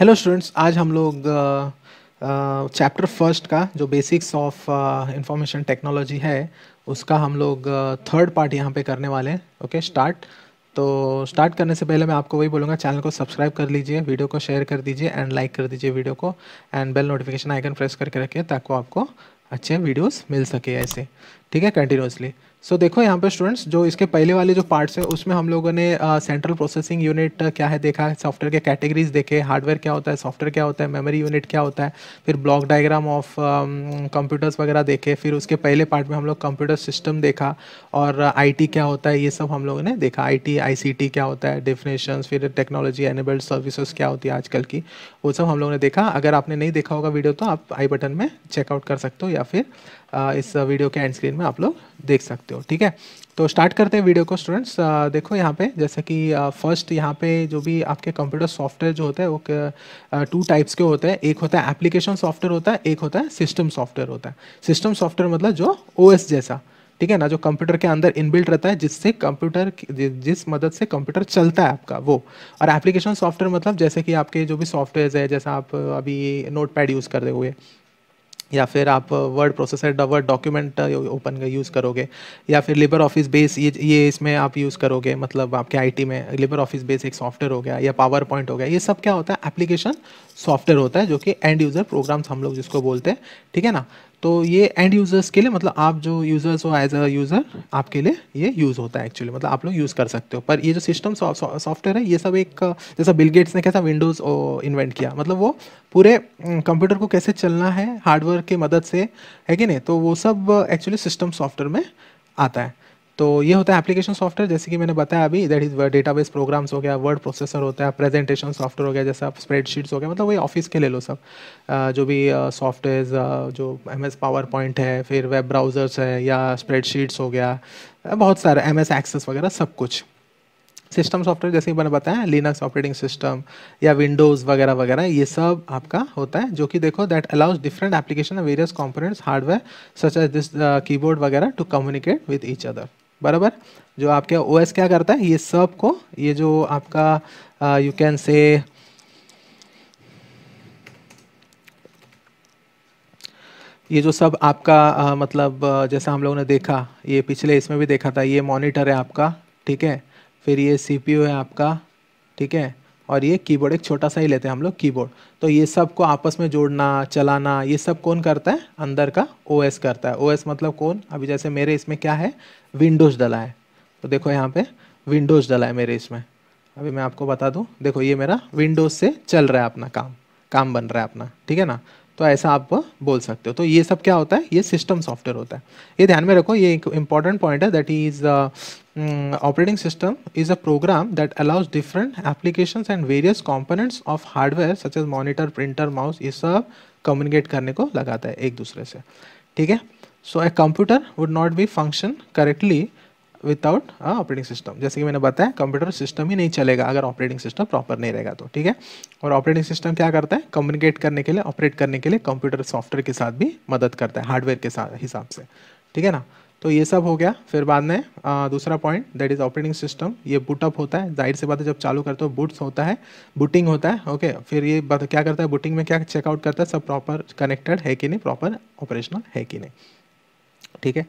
Hello students आज हम लोग चैप्टर uh, फर्स्ट uh, का जो बेसिक्स ऑफ इंफॉर्मेशन टेक्नोलॉजी है उसका हम लोग थर्ड uh, पार्ट यहाँ पे करने वाले हैं ओके स्टार्ट तो स्टार्ट करने से पहले मैं आपको वही बोलूँगा चैनल को सब्सक्राइब कर लीजिए वीडियो को शेयर कर दीजिए एंड लाइक कर दीजिए वीडियो को and bell notification icon press करके रखिए ताकि आपको अच्छे वीडियोज़ मिल सके ऐसे ठीक है कंटिन्यूसली सो so, देखो यहाँ पे स्टूडेंट्स जो इसके पहले वाले जो पार्ट्स हैं उसमें हम लोगों ने सेंट्रल प्रोसेसिंग यूनिट क्या है देखा सॉफ्टवेयर के कैटेगरीज देखे हार्डवेयर क्या होता है सॉफ्टवेयर क्या होता है मेमोरी यूनिट क्या होता है फिर ब्लॉक डायग्राम ऑफ कंप्यूटर्स वगैरह देखे फिर उसके पहले पार्ट में हम लोग कंप्यूटर सिस्टम देखा और आई uh, क्या होता है ये सब हम लोगों ने देखा आई टी क्या होता है डेफिनेशन फिर टेक्नोलॉजी एनेबल्ड सर्विसेज क्या होती है आजकल की वो सब हम लोगों ने देखा अगर आपने नहीं देखा होगा वीडियो तो आप आई बटन में चेकआउट कर सकते हो या फिर इस वीडियो के एंड स्क्रीन में आप लोग देख सकते हो ठीक है तो स्टार्ट करते हैं वीडियो को स्टूडेंट्स uh, देखो यहाँ पे जैसे कि फर्स्ट uh, यहाँ पे जो भी आपके कंप्यूटर सॉफ्टवेयर जो होता है वो टू uh, टाइप्स के होते हैं एक होता है एप्लीकेशन सॉफ्टवेयर होता है एक होता है सिस्टम सॉफ्टवेयर होता है सिस्टम सॉफ्टवेयर मतलब जो ओ जैसा ठीक है ना जो कंप्यूटर के अंदर इनबिल्ट रहता है जिससे कंप्यूटर जिस मदद से कंप्यूटर चलता है आपका वो और एप्लीकेशन सॉफ्टवेयर मतलब जैसे कि आपके जो भी सॉफ्टवेयर है जैसा आप अभी नोट पैड यूज़ कर हुए या फिर आप word processor word document open use करोगे या फिर लेबर ऑफिस बेस ये ये इसमें आप यूज़ करोगे मतलब आपके आईटी में लेबर ऑफिस बेस एक सॉफ्टवेयर हो गया या पावर पॉइंट हो गया ये सब क्या होता है एप्लीकेशन सॉफ्टवेयर होता है जो कि एंड यूज़र प्रोग्राम्स हम लोग जिसको बोलते हैं ठीक है ना तो ये एंड यूज़र्स के लिए मतलब आप जो यूज़र्स हो एज अ यूज़र आपके लिए ये यूज़ होता है एक्चुअली मतलब आप लोग यूज़ कर सकते हो पर ये जो सिस्टम सॉफ्टवेयर है ये सब एक जैसा बिल गेट्स ने कैसा विंडोज़ इन्वेंट किया मतलब वो पूरे कंप्यूटर को कैसे चलना है हार्डवेयर की मदद से है कि नहीं तो वो सब एक्चुअली सिस्टम सॉफ्टवेयर में आता है तो ये होता है एप्लीकेशन सॉफ्टवेयर जैसे कि मैंने बताया अभी दैट इज डेटाबेस प्रोग्राम्स हो गया वर्ड प्रोसेसर होता है प्रेजेंटेशन सॉफ्टवेयर हो गया जैसे आप स्प्रेडशीट्स हो गया मतलब वही ऑफिस के ले लो सब जो भी सॉफ्टवेयर जो एम एस पावर पॉइंट है फिर वेब ब्राउज़र्स है या स्प्रेडशीट्स हो गया बहुत सारे एम एस एक्सेस वगैरह सब कुछ सिस्टम सॉफ्टवेयर जैसे मैंने बताया लिनक्स ऑपरेटिंग सिस्टम या विंडोज़ वगैरह वगैरह ये सब आपका होता है जो कि देखो that allows different application various components hardware such as this keyboard वगैरह to communicate with each other बराबर जो आपके ओ क्या करता है ये सब को ये जो आपका यू कैन से ये जो सब आपका आ, मतलब जैसा हम लोगों ने देखा ये पिछले इसमें भी देखा था ये मॉनिटर है आपका ठीक है फिर ये सीपीयू है आपका ठीक है और ये कीबोर्ड एक छोटा सा ही लेते हैं हम लोग कीबोर्ड तो ये सब को आपस में जोड़ना चलाना ये सब कौन करता है अंदर का ओएस करता है ओएस मतलब कौन अभी जैसे मेरे इसमें क्या है विंडोज़ डला है तो देखो यहाँ पे विंडोज़ डला है मेरे इसमें अभी मैं आपको बता दूँ देखो ये मेरा विंडोज़ से चल रहा है अपना काम काम बन रहा है अपना ठीक है ना तो ऐसा आप बोल सकते हो तो ये सब क्या होता है ये सिस्टम सॉफ्टवेयर होता है ये ध्यान में रखो ये एक इंपॉर्टेंट पॉइंट है that is operating system is a program that allows different application and various components of hardware such as monitor printer mouse ये सब कम्युनिकेट करने को लगाता है एक दूसरे से ठीक है so a computer would not be function correctly without operating system जैसे कि मैंने बताया कंप्यूटर सिस्टम ही नहीं चलेगा अगर ऑपरेटिंग सिस्टम प्रॉपर नहीं रहेगा तो ठीक है और ऑपरेटिंग सिस्टम क्या करता है कम्युनिकेट करने के लिए ऑपरेट करने के लिए कंप्यूटर सॉफ्टवेयर के साथ भी मदद करता है हार्डवेयर के साथ हिसाब से ठीक है ना तो ये सब हो गया फिर बाद में आ, दूसरा point that is operating system ये बुटअप होता है जाहिर से बात है जब चालू करते हो बुट्स होता है बुटिंग होता है ओके फिर ये बात क्या करता है बुटिंग में क्या चेकआउट करता है सब प्रॉपर कनेक्टेड है कि नहीं प्रॉपर ऑपरेशनल है कि नहीं ठीक है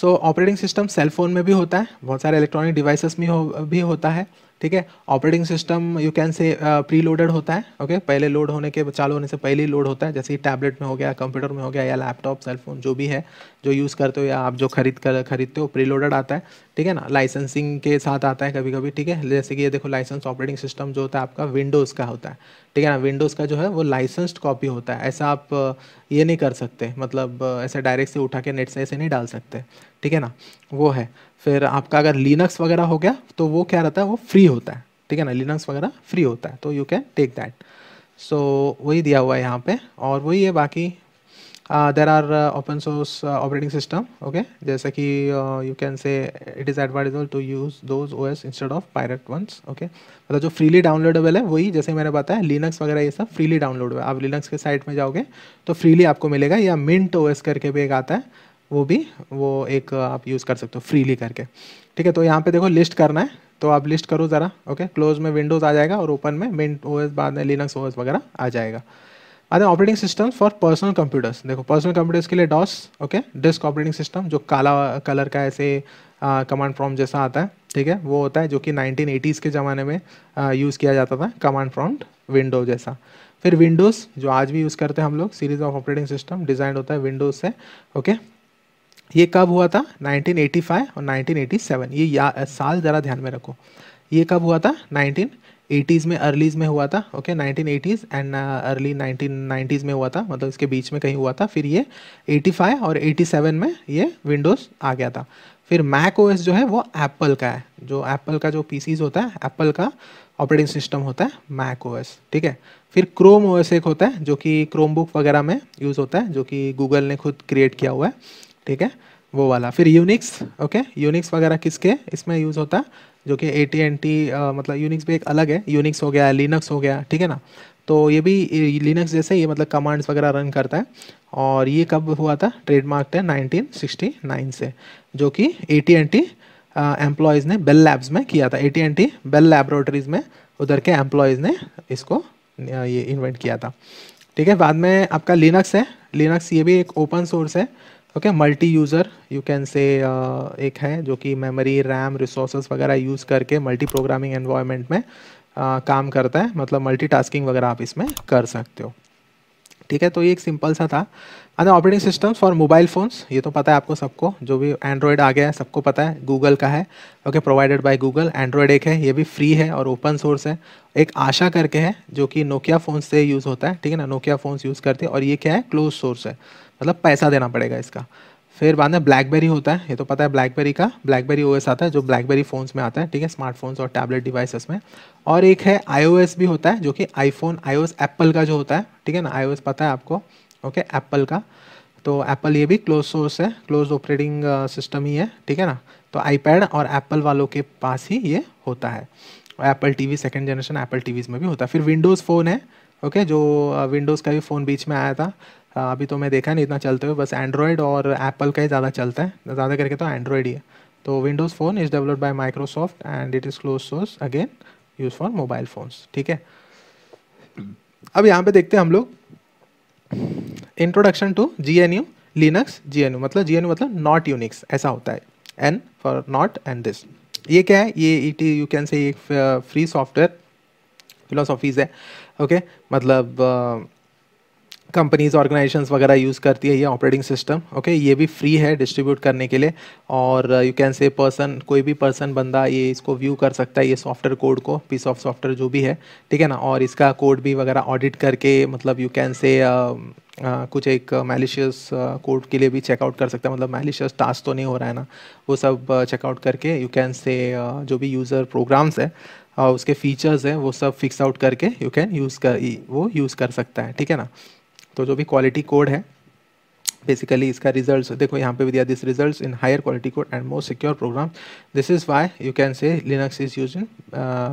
so operating system cell phone में भी होता है बहुत सारे इलेक्ट्रॉनिक डिवाइसेस में हो भी होता है ठीक है operating system you can say preloaded होता है ओके okay? पहले लोड होने के चालू होने से पहले ही लोड होता है जैसे टैबलेट में हो गया कंप्यूटर में हो गया या लैपटॉप सेलफोन जो भी है जो यूज़ करते हो या आप जो खरीद कर खरीदते हो प्री लोडेड आता है ठीक है ना लाइसेंसिंग के साथ आता है कभी कभी ठीक है जैसे कि ये देखो लाइसेंस ऑपरेटिंग सिस्टम जो होता है आपका विंडोज़ का होता है ठीक है ना विंडोज़ का जो है वो लाइसेंस्ड कॉपी होता है ऐसा आप uh, ये नहीं कर सकते मतलब uh, ऐसे डायरेक्ट से उठा के नेट से ऐसे नहीं डाल सकते ठीक है ना वो है फिर आपका अगर लिनक्स वगैरह हो गया तो वो क्या रहता है वो फ्री होता है ठीक है ना लिनक्स वगैरह फ्री होता है तो you can take that so वही दिया हुआ है यहाँ पे और वही है बाकी there are open source operating system okay जैसे कि you can say it is advisable to use those O S instead of pirate ones okay मतलब जो फ्रीली डाउनलोडेबल है वही जैसे मैंने बताया लिनक्स वगैरह ये सब फ्रीली डाउनलोड हुआ आप लिनक्स के साइट में जाओगे तो फ्रीली आपको मिलेगा या मिंट ओ एस करके भी एक आता है वो भी वो एक आप यूज़ कर सकते हो फ्रीली करके ठीक है तो यहाँ पे देखो लिस्ट करना है तो आप लिस्ट करो ज़रा ओके क्लोज में विंडोज़ आ जाएगा और ओपन में विंड ओ बाद में लिनक्स ओ वगैरह आ जाएगा अरे operating system for personal computers देखो पर्सनल कंप्यूटर्स के लिए DOS okay disk operating system जो काला कलर का ऐसे कमांड फ्रॉम जैसा आता है ठीक है वो होता है जो कि 1980s के ज़माने में यूज़ किया जाता था कमांड फ्रॉम विंडो जैसा फिर विंडोज़ जो आज भी यूज़ करते हैं हम लोग series of operating system design होता है विंडोज़ से ओके okay? ये कब हुआ था 1985 और 1987 ये या, साल ज़रा ध्यान में रखो ये कब हुआ था 1980s में अर्लीज़ में हुआ था okay nineteen 1980s and early nineteen nineties में हुआ था मतलब इसके बीच में कहीं हुआ था फिर ये 85 और 87 में ये विंडोज़ आ गया था फिर मैक ओ जो है वो एप्पल का है जो एप्पल का जो पीसीज होता है एप्पल का ऑपरेटिंग सिस्टम होता है मैक ओ ठीक है फिर क्रोम ओ एक होता है जो कि बुक वगैरह में यूज़ होता है जो कि गूगल ने खुद क्रिएट किया हुआ है ठीक है वो वाला फिर यूनिक्स ओके यूनिक्स वगैरह किसके इसमें यूज़ होता है जो कि ए टी एन टी मतलब यूनिक्स भी एक अलग है यूनिक्स हो गया लिनक्स हो गया ठीक है ना तो ये भी लिनक्स जैसे ये मतलब कमांड्स वगैरह रन करता है और ये कब हुआ था ट्रेडमार्क है नाइन से जो कि A T and T employees ने बेल लैब्स में किया था A T and T Bell laboratories में उधर के एम्प्लॉयज़ ने इसको ये इन्वेंट किया था ठीक है बाद में आपका लिनक्स है लिनक्स ये भी एक ओपन सोर्स है okay multi user you can say एक है जो कि मेमोरी रैम रिसोर्सेज वगैरह यूज़ करके मल्टी प्रोग्रामिंग एनवायरनमेंट में uh, काम करता है मतलब मल्टीटास्किंग वगैरह आप इसमें कर सकते हो ठीक है तो ये एक सिंपल सा था other operating systems for mobile phones ये तो पता है आपको सबको जो भी एंड्रॉयड आ गया है सबको पता है गूगल का है okay provided by Google Android एक है ये भी फ्री है और ओपन सोर्स है एक आशा करके है जो कि नोकिया फ़ोन से यूज़ होता है ठीक है ना नोकिया फ़ोन्स यूज़ करते हैं और ये क्या है क्लोज सोर्स है मतलब पैसा देना पड़ेगा इसका फिर बाद में ब्लैकबेरी होता है ये तो पता है ब्लैकबेरी का ब्लैकबेरी ओएस आता है जो ब्लैकबेरी फ़ोन्स में आता है ठीक है स्मार्टफोन्स और टैबलेट डिवाइसेस में और एक है आईओएस भी होता है जो कि आईफोन आईओएस एप्पल का जो होता है ठीक है ना आईओएस पता है आपको ओके एप्पल का तो एप्पल ये भी क्लोज सोर्स है क्लोज ऑपरेटिंग सिस्टम ही है ठीक है ना तो आईपैड और एप्पल वालों के पास ही ये होता है और Apple TV second generation Apple T में भी होता है फिर विंडोज़ फ़ोन है ओके जो विंडोज़ का भी फ़ोन बीच में आया था हाँ, अभी तो मैं देखा नहीं इतना चलते हुए बस एंड्रॉयड और एप्पल का ही ज़्यादा चलता है ज़्यादा करके तो एंड्रॉयड ही है तो Windows phone is developed by Microsoft and it is close source again use for mobile phones ठीक है अब यहाँ पे देखते हैं हम लोग introduction to G N U Linux G N U मतलब जी एन यू मतलब नॉट यूनिक्स ऐसा होता है N for not and this ये क्या है ये it you can say free software philosophies है ओके okay? मतलब uh, कंपनीज ऑर्गेनाइजेशंस वगैरह यूज़ करती है ये ऑपरेटिंग सिस्टम ओके ये भी फ्री है डिस्ट्रीब्यूट करने के लिए और यू कैन से पर्सन कोई भी पर्सन बंदा ये इसको व्यू कर सकता है ये सॉफ्टवेयर कोड को पीस ऑफ सॉफ्टवेयर जो भी है ठीक है ना और इसका कोड भी वगैरह ऑडिट करके मतलब यू कैन से Uh, कुछ एक मैलिशियस कोड uh, के लिए भी चेकआउट कर सकता है मतलब मैलिशियस टास्क तो नहीं हो रहा है ना वो सब चेकआउट uh, करके यू कैन से जो भी यूज़र प्रोग्राम्स है uh, उसके फीचर्स हैं वो सब फिक्स आउट करके यू कैन यूज़ कर वो यूज़ कर सकता है ठीक है ना तो जो भी क्वालिटी कोड है बेसिकली इसका रिजल्ट देखो यहाँ पे भी दिया this result in higher quality code and more secure program this is why you can say Linux is use in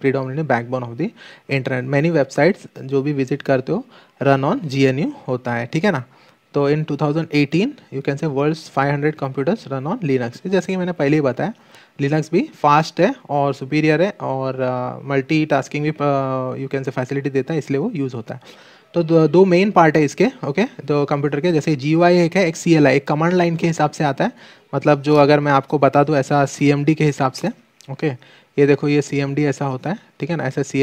predominate backbone of the internet many websites जो भी visit करते हो run on G N U होता है ठीक है ना तो in 2018 you can say world 500 computers run on Linux जैसे कि मैंने पहले ही बताया लिनक्स भी फास्ट है और सुपीरियर है और मल्टी uh, भी यू कैन से फैसिलिटी देता है इसलिए वो यूज़ होता है तो दो, दो मेन पार्ट है इसके ओके तो कंप्यूटर के जैसे जी एक है एक सी एक कमांड लाइन के हिसाब से आता है मतलब जो अगर मैं आपको बता दूँ ऐसा सी के हिसाब से ओके ये देखो ये सी ऐसा होता है ठीक है ना ऐसा सी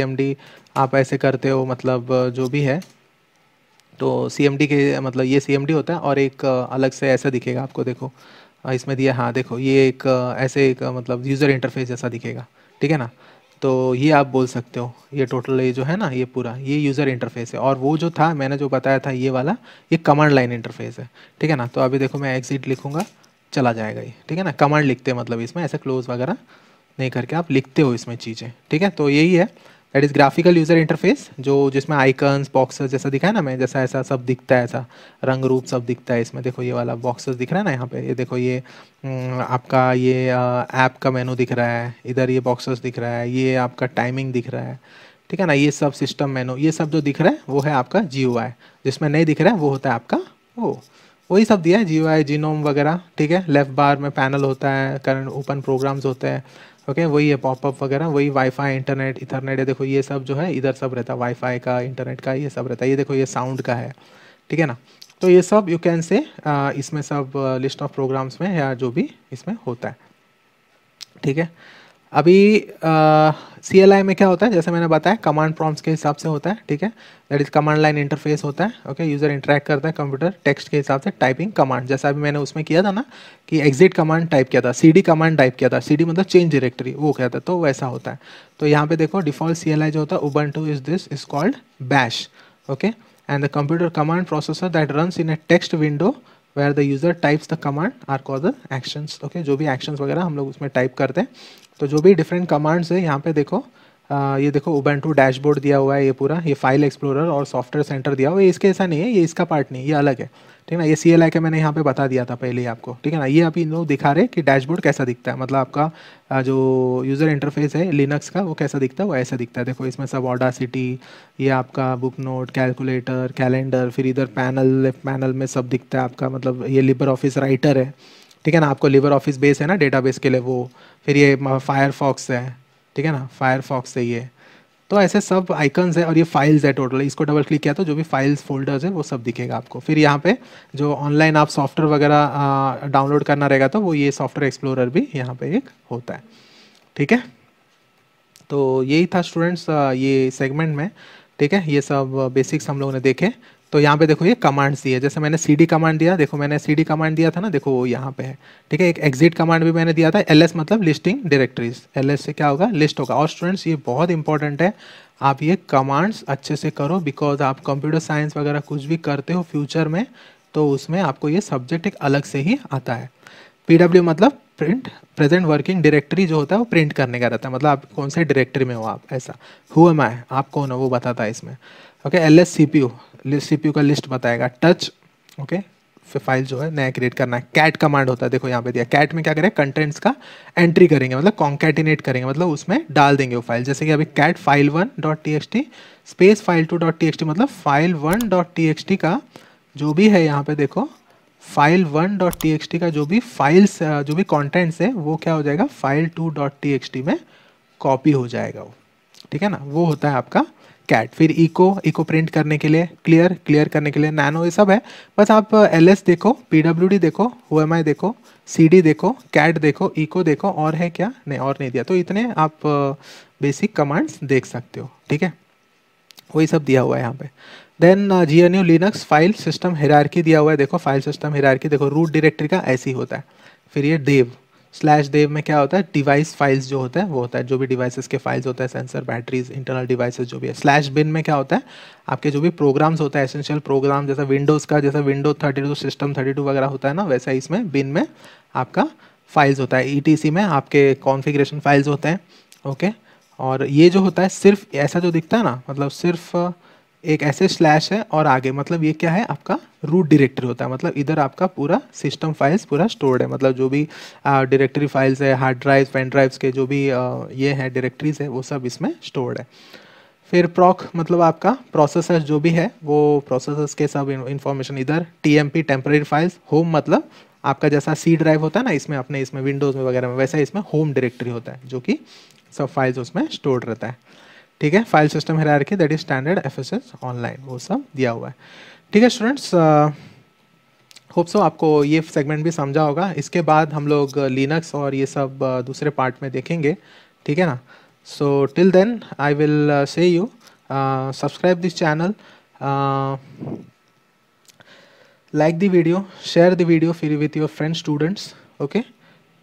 आप ऐसे करते हो मतलब जो भी है तो सी के मतलब ये सी होता है और एक अलग से ऐसा दिखेगा आपको देखो इसमें दिया हाँ देखो ये एक ऐसे एक मतलब यूज़र इंटरफेस जैसा दिखेगा ठीक है ना तो ये आप बोल सकते हो ये टोटल ये जो है ना ये पूरा ये यूज़र इंटरफेस है और वो जो था मैंने जो बताया था ये वाला ये कमांड लाइन इंटरफेस है ठीक है ना तो अभी देखो मैं एग्जिट लिखूँगा चला जाएगा ये ठीक है ना कमांड लिखते हैं मतलब इसमें ऐसे क्लोज वगैरह नहीं करके आप लिखते हो इसमें चीज़ें ठीक है तो यही है that is graphical user interface जो जिसमें आइकन्स बॉक्सेस जैसा दिखा है ना मैं जैसा ऐसा सब दिखता है ऐसा रंग रूप सब दिखता है इसमें देखो ये वाला बॉक्सेस दिख रहा है ना यहाँ पे ये देखो ये हम्म, आपका ये ऐप का मेनू दिख रहा है इधर ये बॉक्सेस दिख रहा है ये आपका टाइमिंग दिख रहा है ठीक है ना ये सब सिस्टम मेनू ये सब जो दिख रहा है वो है आपका जी जिसमें नहीं दिख रहा है वो होता है आपका वो वही सब दिया है जी जीनोम वगैरह ठीक है लेफ़्ट बार में पैनल होता है करंट ओपन प्रोग्राम्स होते हैं ओके okay, वही है पॉपअप वगैरह वही वाईफाई इंटरनेट इथरनेट देखो ये सब जो है इधर सब रहता है वाईफाई का इंटरनेट का ये सब रहता है ये देखो ये साउंड का है ठीक है ना तो ये सब यू कैन से इसमें सब लिस्ट ऑफ प्रोग्राम्स में या जो भी इसमें होता है ठीक है अभी सी एल आई में क्या होता है जैसे मैंने बताया कमांड प्रॉम्प्ट्स के हिसाब से होता है ठीक है that is command line interface होता है ओके यूज़र इंटरेक्ट करता है कंप्यूटर टेक्स्ट के हिसाब से टाइपिंग कमांड जैसा अभी मैंने उसमें किया था ना कि एग्जिट कमांड टाइप किया था सी डी कमांड टाइप किया था सी डी मतलब चेंज डायरेक्टरी वो क्या था तो वैसा होता है तो यहाँ पे देखो डिफॉल्ट सी एल आई जो होता है Ubuntu is this is called bash okay and the computer command processor that runs in a text window where the user types the command are call the actions okay जो भी actions वगैरह हम लोग उसमें type करते हैं तो जो भी डिफरेंट कमांड्स है यहाँ पे देखो आ, ये देखो उबंटू डैशबोर्ड दिया हुआ है ये पूरा ये फाइल एक्सप्लोरर और सॉफ्टवेयर सेंटर दिया हुआ है इसके ऐसा नहीं है ये इसका पार्ट नहीं ये अलग है ठीक है ना ये सी एल आई का मैंने यहाँ पे बता दिया था पहले ही आपको ठीक है ना ये आप इन लोग दिखा रहे कि डैशबोर्ड कैसा दिखता है मतलब आपका जो यूज़र इंटरफेस है लिनक्स का वो कैसा दिखता है वो ऐसा दिखता है देखो इसमें सब ऑडा सिटी ये आपका बुक नोट कैलकुलेटर कैलेंडर फिर इधर पैनल पैनल में सब दिखता है आपका मतलब ये लिबर ऑफिस राइटर है ठीक है ना आपको लिवर ऑफिस बेस है ना डेटा के लिए वो फिर ये फायरफॉक्स है ठीक है ना फायरफॉक्स है ये तो ऐसे सब आइकन्स है और ये फाइल्स है टोटल इसको डबल क्लिक किया तो जो भी फाइल्स फोल्डर्स है वो सब दिखेगा आपको फिर यहाँ पे जो ऑनलाइन आप सॉफ्टवेयर वगैरह डाउनलोड करना रहेगा तो वो ये सॉफ्टवेयर एक्सप्लोरर भी यहाँ पे एक होता है ठीक है तो यही था स्टूडेंट्स ये सेगमेंट में ठीक है ये सब बेसिक्स हम लोगों ने देखे तो यहाँ पे देखो ये कमांड्स दिए जैसे मैंने सी डी कमांड दिया देखो मैंने सी डी कमांड दिया था ना देखो वो यहाँ पे है ठीक है एक एग्जिट कमांड भी मैंने दिया था एल एस मतलब लिस्टिंग डायरेक्टरीज एल एस से क्या होगा लिस्ट होगा और स्टूडेंट्स ये बहुत इंपॉर्टेंट है आप ये कमांड्स अच्छे से करो बिकॉज आप कंप्यूटर साइंस वगैरह कुछ भी करते हो फ्यूचर में तो उसमें आपको ये सब्जेक्ट एक अलग से ही आता है पी डब्ल्यू मतलब प्रिंट प्रेजेंट वर्किंग डायरेक्टरी जो होता है वो प्रिंट करने का रहता है मतलब आप कौन से डायरेक्टरी में हो आप ऐसा हुआ मैं आप कौन हो वो बताता है इसमें okay L S C P U CPU का लिस्ट बताएगा टच ओके फिर फाइल जो है नया क्रिएट करना है कैट कमांड होता है देखो यहाँ पे दिया कैट में क्या करें कंटेंट्स का एंट्री करेंगे मतलब कॉन्केटिनेट करेंगे मतलब उसमें डाल देंगे वो फाइल जैसे कि अभी cat file one dot T X T space file two dot T X T मतलब file one dot T X T का जो भी है यहाँ पे देखो file one dot T X T का जो भी फाइल्स जो भी कॉन्टेंट्स है वो क्या हो जाएगा file two dot T X T में कॉपी हो जाएगा वो ठीक है ना वो होता है आपका कैट फिर इको इको प्रिंट करने के लिए क्लियर क्लियर करने के लिए नैनो ये सब है बस आप एल uh, एस देखो पी डी देखो ओ एम आई देखो सी डी देखो कैट देखो इको देखो और है क्या नहीं और नहीं दिया तो इतने आप बेसिक uh, कमांड्स देख सकते हो ठीक है वही सब दिया हुआ है यहाँ पे then G N U Linux file system hierarchy दिया हुआ है देखो फाइल सिस्टम हिरारकी देखो रूट डिरेक्टरी का ऐसी होता है फिर ये देव स्लैश देव में क्या होता है डिवाइस फाइल्स जो होता है वो होता है जो भी डिवाइसेस के फाइल्स होता है सेंसर बैटरीज इंटरनल डिवाइसेस जो भी है स्लैश बिन में क्या होता है आपके जो भी प्रोग्राम्स होता है एसेंशियल प्रोग्राम जैसा विंडोज़ का जैसा window thirty two system thirty two वगैरह होता है ना वैसा इसमें बिन में आपका फाइल्स होता है ई e में आपके कॉन्फिग्रेशन फाइल्स होते हैं ओके और ये जो होता है सिर्फ ऐसा जो दिखता है ना मतलब सिर्फ़ एक ऐसे स्लैश है और आगे मतलब ये क्या है आपका रूट डायरेक्टरी होता है मतलब इधर आपका पूरा सिस्टम फाइल्स पूरा स्टोर्ड है मतलब जो भी डायरेक्टरी फाइल्स है हार्ड ड्राइव पेन ड्राइव्स के जो भी आ, ये हैं डायरेक्टरीज है वो सब इसमें स्टोर्ड है फिर प्रॉक मतलब आपका प्रोसेसर्स जो भी है वो प्रोसेसर्स के सब इन्फॉर्मेशन इधर T M P temporary files home मतलब आपका जैसा सी ड्राइव होता है ना इसमें अपने इसमें विंडोज़ में वगैरह में वैसा इसमें होम डायरेक्टरी होता है जो कि सब फाइल्स उसमें स्टोर्ड रहता है ठीक है फाइल सिस्टम के that is standard S online वो सब दिया हुआ है ठीक है स्टूडेंट्स होप सो आपको ये सेगमेंट भी समझा होगा इसके बाद हम लोग लिनक्स और ये सब uh, दूसरे पार्ट में देखेंगे ठीक है ना so till then I will say you subscribe this channel like the video share the video फिर with your friend students okay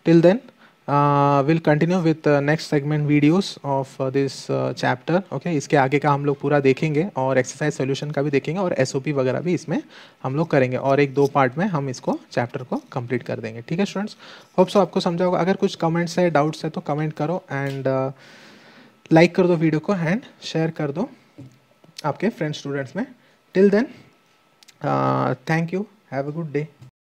till then will uh, continue continue next segment next of this chapter okay इसके आगे का हम लोग पूरा देखेंगे और exercise solution का भी देखेंगे और एस वगैरह भी इसमें हम लोग करेंगे और एक दो पार्ट में हम इसको चैप्टर को कंप्लीट कर देंगे ठीक है स्टूडेंट्स होप सो आपको समझा होगा अगर कुछ कमेंट्स है डाउट्स है तो कमेंट करो एंड लाइक uh, कर दो वीडियो को एंड शेयर कर दो आपके फ्रेंड स्टूडेंट्स में till then thank you have a good day